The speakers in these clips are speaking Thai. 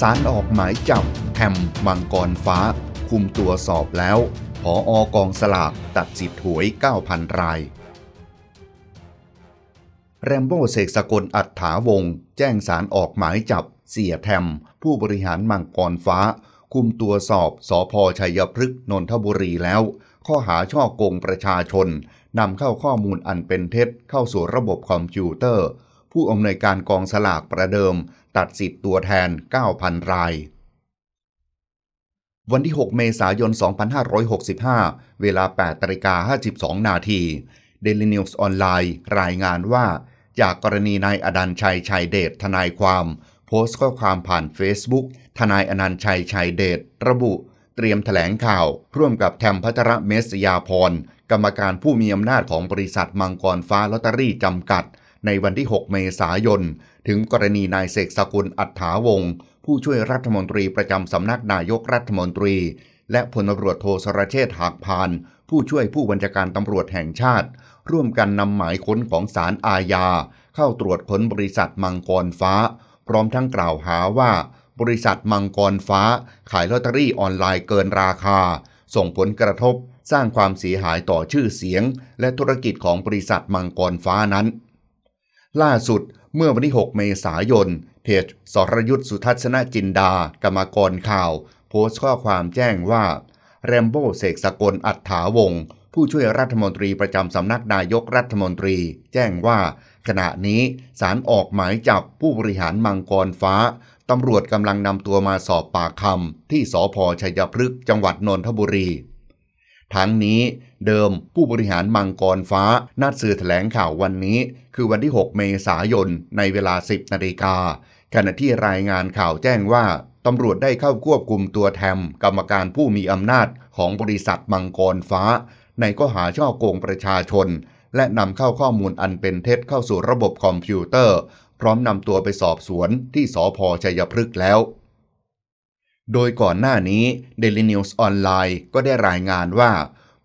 สารออกหมายจับแฮมมังกรฟ้า คุมตัวสอบแล้วผออกองสลากตัดสิบธหวย 9,000 รายแรมโบ้เสกสกลอัฐาวง แจ้งสารออกหมายจับ เสียแทมผู้บริหารมังกรฟ้า คุมตัวสอบสอพอชัยพฤกษ์นนทบุรีแล้ว ข้อหาช่อโกงประชาชน นำเข้าข้อมูลอันเป็นเท็จเข้าสู่ระบบคอมพิวเตอร์ ผู้อำนวยการกองสลากประเดิมตัดสิทธิ์ตัวแทน 9,000 ราย วันที่ 6 เมษายน 2565 เวลา8ตาิกา52นาที เดลินิวส์ออนไลน์ รายงานว่า จากกรณีนายอดันชัยชัยเดชทนายความ โพสต์ข้อความผ่าน Facebook ทนายอนันชัยชัยเดชระบุ เตรียมถแถลงข่าว ร่วมกับแทมพัทระเมสยาพรกรรมการผู้มีอำนาจของบริษัทมังกรฟ้าลอตเตอรี่จำกัดในวันที่ 6 เมษายน ถึงกรณีนายเสกสกุลอัฏฐาวงศ์ผู้ช่วยรัฐมนตรีประจำสำนักนายกรัฐมนตรี และพลตำรวจโทสรเชษฐ์หักพาน ผู้ช่วยผู้บัญชาการตำรวจแห่งชาติ ร่วมกันนำหมายค้นของศาลอาญา เข้าตรวจค้นบริษัทมังกรฟ้าพร้อมทั้งกล่าวหาว่า บริษัทมังกรฟ้า ขายลอตเตอรี่ออนไลน์เกินราคา ส่งผลกระทบ สร้างความเสียหายต่อชื่อเสียง และธุรกิจของบริษัทมังกรฟ้านั้นล่าสุดเมื่อวันที่ 6 เมษายน เพจสรยุทธสุทัศนจินดา กรรมกรข่าว โพสต์ข้อความแจ้งว่าแรมโบ้เสกสกลอัฏฐาวงผู้ช่วยรัฐมนตรีประจำสำนักนายกรัฐมนตรีแจ้งว่า ขณะนี้สารออกหมายจับผู้บริหารมังกรฟ้าตำรวจกำลังนำตัวมาสอบปากคำที่สพชัยพฤกษ์จังหวัดนนทบุรีทั้งนี้เดิมผู้บริหารมังกรฟ้านัดสื่อแถลงข่าววันนี้ คือวันที่ 6 เมษายน ในเวลา 10นาฬิกาขณะที่รายงานข่าวแจ้งว่าตำรวจได้เข้าควบคุมตัวแทมกรรมการผู้มีอำนาจของบริษัทมังกรฟ้า ในข้อหาช่อโกงประชาชน และนำเข้าข้อมูลอันเป็นเท็จเข้าสู่ระบบคอมพิวเตอร์ พร้อมนำตัวไปสอบสวนที่สพชัยพฤกษ์แล้วโดยก่อนหน้านี้ Daily News ออนไลน์ก็ได้รายงานว่า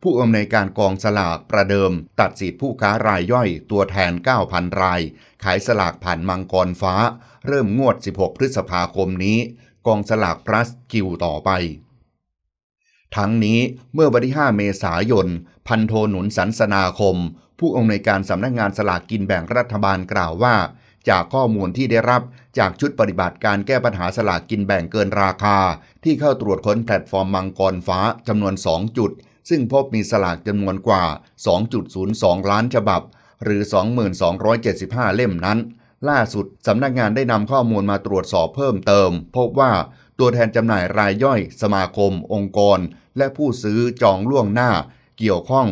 ผู้อำนวยการกองสลากประเดิม ตัดสิทธิผู้ค้ารายย่อยตัวแทน 9,000 ราย ขายสลากผ่านมังกรฟ้า เริ่มงวด 16 พฤษภาคมนี้ กองสลากพลัสคิวต่อไป ทั้งนี้เมื่อวันที่5เมษายน พันโทหนุนสันสนาคม ผู้อำนวยการสำนักงงานสลากกินแบ่งรัฐบาลกล่าวว่าจากข้อมูลที่ได้รับจากชุดปฏิบัติการแก้ปัญหาสลากกินแบ่งเกินราคา ที่เข้าตรวจค้นแพลตฟอร์มมังกรฟ้าจำนวน 2 จุด ซึ่งพบมีสลากจำนวนกว่า 2.02 ล้านฉบับ หรือ 2 2 7 5 เล่มนั้น ล่าสุดสำนักงานได้นำข้อมูลมาตรวจสอบเพิ่มเติม พบว่าตัวแทนจำหน่ายรายย่อย สมาคม องค์กร และผู้ซื้อจองล่วงหน้าเกี่ยวข้อง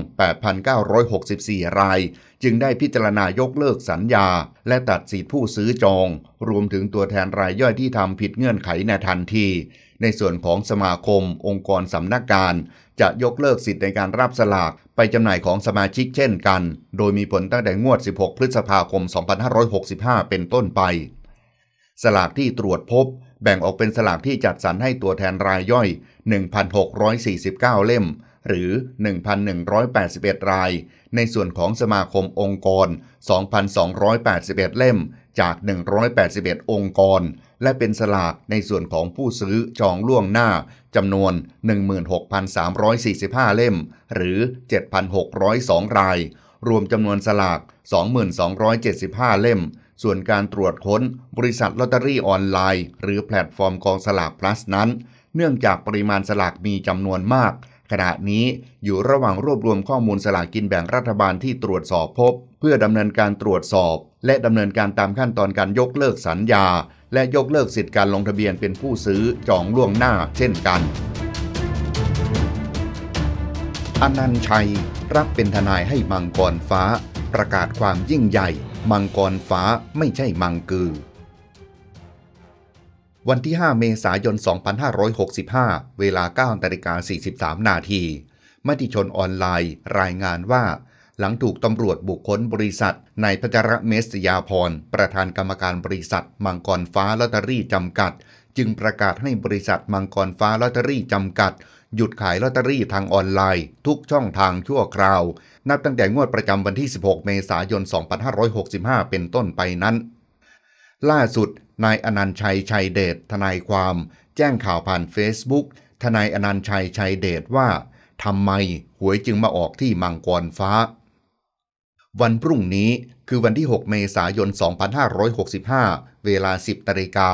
8,964 ราย จึงได้พิจารณายกเลิกสัญญา และตัดสิทธิผู้ซื้อจอง รวมถึงตัวแทนรายย่อยที่ทำผิดเงื่อนไขในทันที ในส่วนของสมาคม องค์กรสำนักงานจะยกเลิกสิทธิในการรับสลากไปจำหน่ายของสมาชิกเช่นกัน โดยมีผลตั้งแต่งวด 16 พฤษภาคม 2565 เป็นต้นไป สลากที่ตรวจพบ แบ่งออกเป็นสลากที่จัดสรรให้ตัวแทนรายย่อย1,649เล่มหรือ 1,181 ราย ในส่วนของสมาคมองค์กร 2,281 เล่ม จาก 181 องค์กร และเป็นสลากในส่วนของผู้ซื้อจองล่วงหน้าจำนวน 16,345 เล่ม หรือ 7,602 ราย รวมจำนวนสลาก22,75 เล่ม ส่วนการตรวจค้นบริษัทลอตเตอรี่ออนไลน์ หรือแพลตฟอร์มกองสลากพลัสนั้น เนื่องจากปริมาณสลากมีจำนวนมากขณะนี้อยู่ระหว่างรวบรวมข้อมูลสลากกินแบ่งรัฐบาลที่ตรวจสอบพบ เพื่อดำเนินการตรวจสอบ และดำเนินการตามขั้นตอนการยกเลิกสัญญา และยกเลิกสิทธิการลงทะเบียนเป็นผู้ซื้อจองล่วงหน้าเช่นกัน อนันชัยรับเป็นทนายให้มังกรฟ้า ประกาศความยิ่งใหญ่ มังกรฟ้าไม่ใช่มังกือวันที่ 5 เมษายน 2565 เวลา9นาฬิกา43 นาทีมติชนออนไลน์ รายงานว่า หลังถูกตำรวจบุคคลบริษัท ในพัจระเมสยาพร ประธานกรรมการบริษัท มังกรฟ้าลอตเตอรี่จำกัด จึงประกาศให้บริษัทมังกรฟ้าลอตเตอรี่จำกัด หยุดขายลอตเตอรี่ทางออนไลน์ทุกช่องทางชั่วคราว นับตั้งแต่งวดประจำวันที่ 16 เมษายน 2565 เป็นต้นไปนั้นล่าสุดนายอนันชัยชัยเดชทนายความ แจ้งข่าวผ่าน Facebook ทนายอนันชัย ชัยเดชว่าทำไมหวยจึงมาออกที่มังกรฟ้า วันพรุ่งนี้คือวันที่ 6 เมษายน 2565 เวลา 10 ตริกา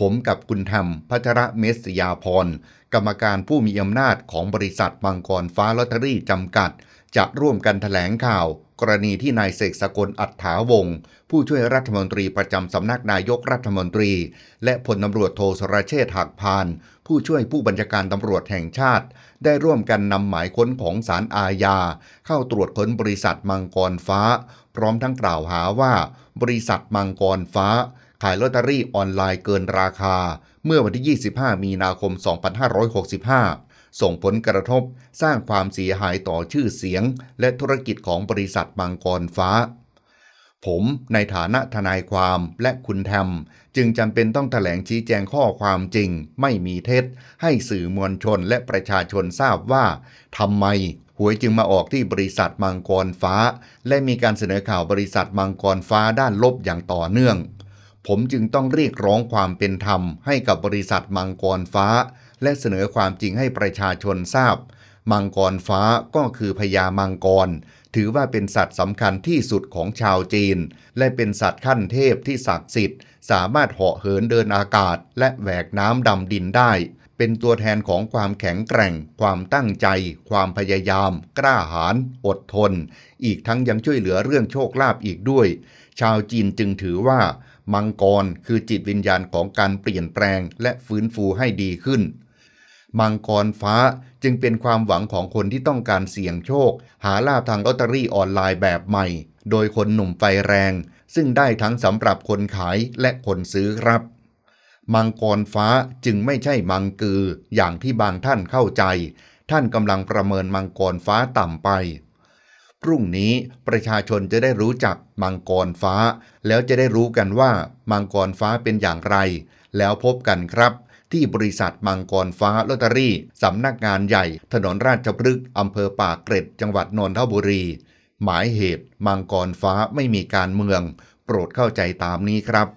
ผมกับคุณธรรมพัชระเมษยาพรกรรมการผู้มีอำนาจของบริษัทมังกรฟ้าลอตเตอรี่จำกัด จะร่วมกันถแถลงข่าวกรณีที่นายเสกสกลอัฏฐาวงศ์ผู้ช่วยรัฐมนตรีประจำสำนักนายกรัฐมนตรี และพลตำรวจโทสรเชษฐหักพาน ผู้ช่วยผู้บัญชาการตำรวจแห่งชาติ ได้ร่วมกันนำหมายค้นของสารอาญา เข้าตรวจค้นบริษัทมังกรฟ้า พร้อมทั้งกล่าวหาว่า บริษัทมังกรฟ้า ขายลอตเตอรี่ออนไลน์เกินราคา เมื่อวันที่ 25 มีนาคม 2565ส่งผลกระทบสร้างความเสียหายต่อชื่อเสียง และธุรกิจของบริษัทบางกรฟ้า ผมในฐานะทนายความและคุณแทมจึงจำเป็นต้องถแถลงชี้แจงข้อความจริง ไม่มีเท็จ ให้สื่อมวลชนและประชาชนทราบว่าทำไม หวยจึงมาออกที่บริษัทมังกรฟ้า และมีการเสนอข่าวบริษัทมังกรฟ้าด้านลบอย่างต่อเนื่อง ผมจึงต้องเรียกร้องความเป็นธรรม ให้กับบริษัทมังกรฟ้าและเสนอความจริงให้ประชาชนทราบ มังกรฟ้าก็คือพญามังกร ถือว่าเป็นสัตว์สำคัญที่สุดของชาวจีน และเป็นสัตว์ขั้นเทพที่ศักดิ์สิทธิ์ สามารถเหาะเหินเดินอากาศ และแหวกน้ำดำดินได้ เป็นตัวแทนของความแข็งแกร่ง ความตั้งใจ ความพยายาม กล้าหาญ อดทน อีกทั้งยังช่วยเหลือเรื่องโชคลาภอีกด้วย ชาวจีนจึงถือว่า มังกรคือจิตวิญญาณของการเปลี่ยนแปลงและฟื้นฟูให้ดีขึ้นมังกรฟ้าจึงเป็นความหวังของคนที่ต้องการเสี่ยงโชค หาลาบทางลอตเตอรี่ออนไลน์แบบใหม่ โดยคนหนุ่มไฟแรง ซึ่งได้ทั้งสำหรับคนขายและคนซื้อครับ มังกรฟ้าจึงไม่ใช่มังกือ อย่างที่บางท่านเข้าใจ ท่านกำลังประเมินมังกรฟ้าต่ำไป พรุ่งนี้ประชาชนจะได้รู้จักมังกรฟ้า แล้วจะได้รู้กันว่ามังกรฟ้าเป็นอย่างไร แล้วพบกันครับที่บริษัทมังกรฟ้าลอตเตอรี่สำนักงานใหญ่ ถนนราชพฤกษ์อำเภอป่าเกร็ดจังหวัดนนทบุรี หมายเหตุ มังกรฟ้าไม่มีการเมือง โปรดเข้าใจตามนี้ครับ